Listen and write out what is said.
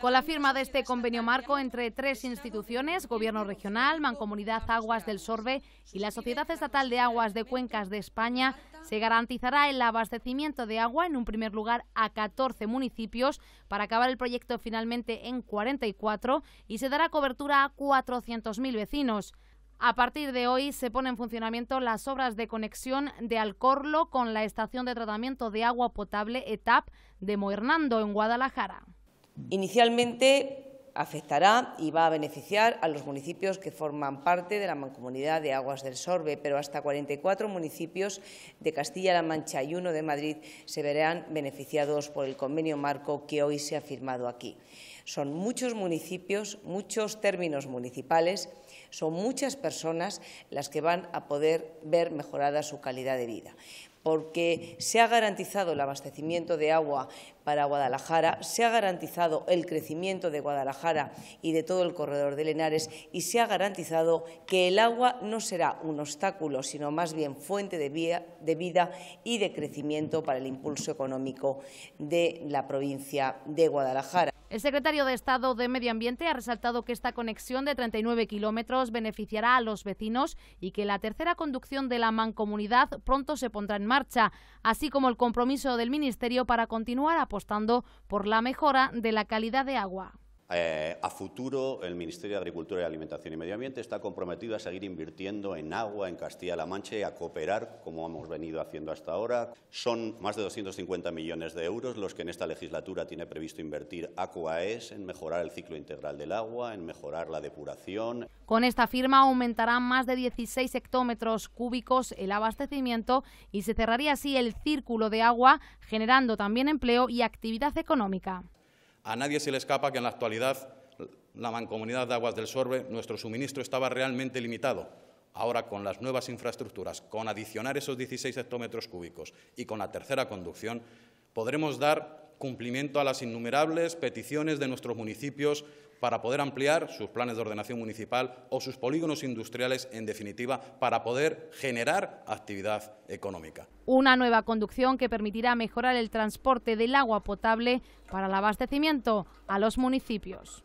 Con la firma de este convenio marco entre tres instituciones, Gobierno Regional, Mancomunidad Aguas del Sorbe y la Sociedad Estatal de Aguas de Cuencas de España, se garantizará el abastecimiento de agua en un primer lugar a 14 municipios para acabar el proyecto finalmente en 44 y se dará cobertura a 400.000 vecinos. A partir de hoy se ponen en funcionamiento las obras de conexión de Alcorlo con la estación de tratamiento de agua potable ETAP de Mohernando en Guadalajara. Inicialmente afectará y va a beneficiar a los municipios que forman parte de la mancomunidad de Aguas del Sorbe, pero hasta 44 municipios de Castilla-La Mancha y uno de Madrid se verán beneficiados por el convenio marco que hoy se ha firmado aquí. Son muchos municipios, muchos términos municipales, son muchas personas las que van a poder ver mejorada su calidad de vida porque se ha garantizado el abastecimiento de agua para Guadalajara, se ha garantizado el crecimiento de Guadalajara y de todo el corredor de Lenares y se ha garantizado que el agua no será un obstáculo, sino más bien fuente de vida y de crecimiento para el impulso económico de la provincia de Guadalajara. El secretario de Estado de Medio Ambiente ha resaltado que esta conexión de 39 kilómetros beneficiará a los vecinos y que la tercera conducción de la mancomunidad pronto se pondrá en marcha, así como el compromiso del Ministerio para continuar apostando por la mejora de la calidad de agua. Eh, a futuro, el Ministerio de Agricultura y Alimentación y Medio Ambiente está comprometido a seguir invirtiendo en agua en Castilla-La Mancha y a cooperar, como hemos venido haciendo hasta ahora. Son más de 250 millones de euros los que en esta legislatura tiene previsto invertir ACUAES en mejorar el ciclo integral del agua, en mejorar la depuración. Con esta firma aumentarán más de 16 hectómetros cúbicos el abastecimiento y se cerraría así el círculo de agua, generando también empleo y actividad económica. A nadie se le escapa que en la actualidad la mancomunidad de aguas del Sorbe, nuestro suministro estaba realmente limitado. Ahora, con las nuevas infraestructuras, con adicionar esos 16 hectómetros cúbicos y con la tercera conducción, podremos dar cumplimiento a las innumerables peticiones de nuestros municipios para poder ampliar sus planes de ordenación municipal o sus polígonos industriales, en definitiva, para poder generar actividad económica. Una nueva conducción que permitirá mejorar el transporte del agua potable para el abastecimiento a los municipios.